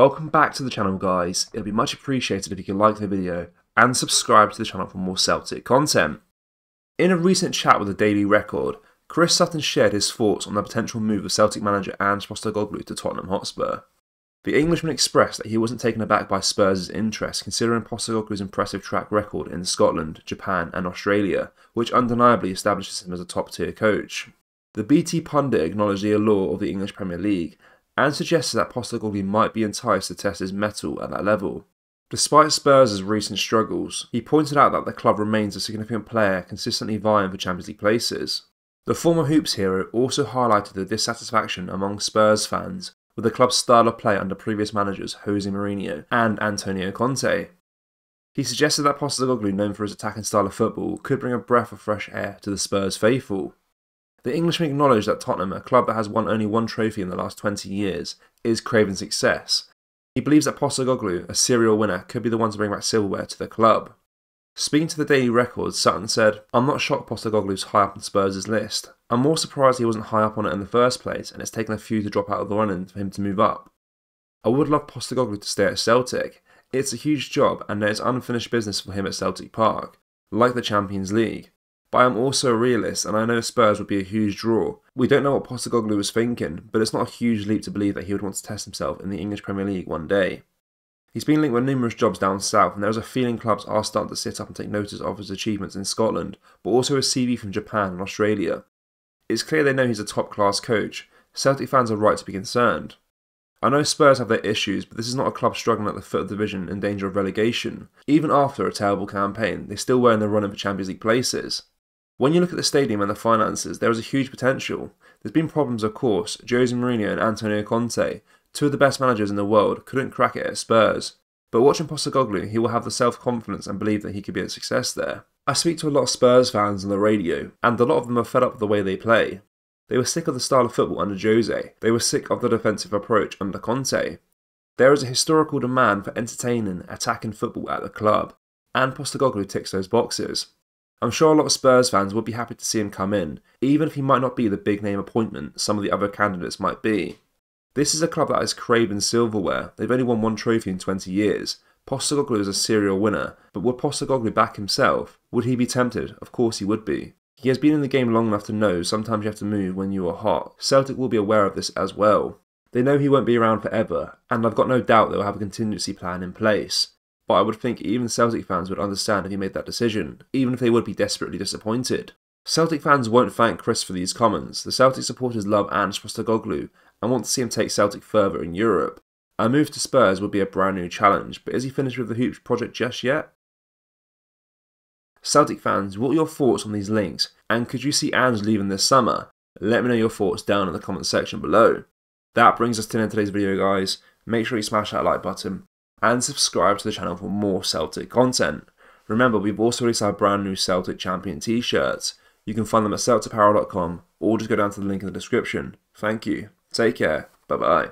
Welcome back to the channel guys, it'll be much appreciated if you could like the video and subscribe to the channel for more Celtic content. In a recent chat with the Daily Record, Chris Sutton shared his thoughts on the potential move of Celtic manager Ange Postecoglou to Tottenham Hotspur. The Englishman expressed that he wasn't taken aback by Spurs' interest considering Postecoglou's impressive track record in Scotland, Japan and Australia, which undeniably establishes him as a top-tier coach. The BT pundit acknowledged the allure of the English Premier League and suggested that Postecoglou might be enticed to test his mettle at that level. Despite Spurs' recent struggles, he pointed out that the club remains a significant player consistently vying for Champions League places. The former Hoops hero also highlighted the dissatisfaction among Spurs fans with the club's style of play under previous managers Jose Mourinho and Antonio Conte. He suggested that Postecoglou, known for his attacking style of football, could bring a breath of fresh air to the Spurs faithful. The Englishman acknowledged that Tottenham, a club that has won only one trophy in the last 20 years, is craving success. He believes that Postogoglu, a serial winner, could be the one to bring back silverware to the club. Speaking to the Daily Record, Sutton said, I'm not shocked Postogoglu's high up on Spurs' list. I'm more surprised he wasn't high up on it in the first place, and it's taken a few to drop out of the running for him to move up. I would love Postogoglu to stay at Celtic. It's a huge job, and there's unfinished business for him at Celtic Park, like the Champions League. But I am also a realist, and I know Spurs would be a huge draw. We don't know what Postacoglu was thinking, but it's not a huge leap to believe that he would want to test himself in the English Premier League one day. He's been linked with numerous jobs down south, and there is a feeling clubs are starting to sit up and take notice of his achievements in Scotland, but also his CV from Japan and Australia. It's clear they know he's a top class coach. Celtic fans are right to be concerned. I know Spurs have their issues, but this is not a club struggling at the foot of the division in danger of relegation. Even after a terrible campaign, they still were in the run for Champions League places. When you look at the stadium and the finances, there is a huge potential. There's been problems, of course. Jose Mourinho and Antonio Conte, two of the best managers in the world, couldn't crack it at Spurs. But watching Postacoglu, he will have the self-confidence and believe that he could be a success there. I speak to a lot of Spurs fans on the radio, and a lot of them are fed up with the way they play. They were sick of the style of football under Jose. They were sick of the defensive approach under Conte. There is a historical demand for entertaining, attacking football at the club, and Postacoglu ticks those boxes. I'm sure a lot of Spurs fans would be happy to see him come in, even if he might not be the big name appointment some of the other candidates might be. This is a club that has craven silverware, they've only won one trophy in 20 years. Postacoglu is a serial winner, but would Postacoglu back himself? Would he be tempted? Of course he would be. He has been in the game long enough to know sometimes you have to move when you are hot. Celtic will be aware of this as well. They know he won't be around forever, and I've got no doubt they will have a contingency plan in place but I would think even Celtic fans would understand if he made that decision, even if they would be desperately disappointed. Celtic fans won't thank Chris for these comments. The Celtic supporters love Ange Postacoglu and want to see him take Celtic further in Europe. A move to Spurs would be a brand new challenge, but is he finished with the Hoops project just yet? Celtic fans, what are your thoughts on these links? And could you see Ange leaving this summer? Let me know your thoughts down in the comment section below. That brings us to the end of today's video guys. Make sure you smash that like button and subscribe to the channel for more Celtic content. Remember, we've also released our brand new Celtic Champion t-shirts. You can find them at celticapparel.com or just go down to the link in the description. Thank you. Take care. Bye-bye.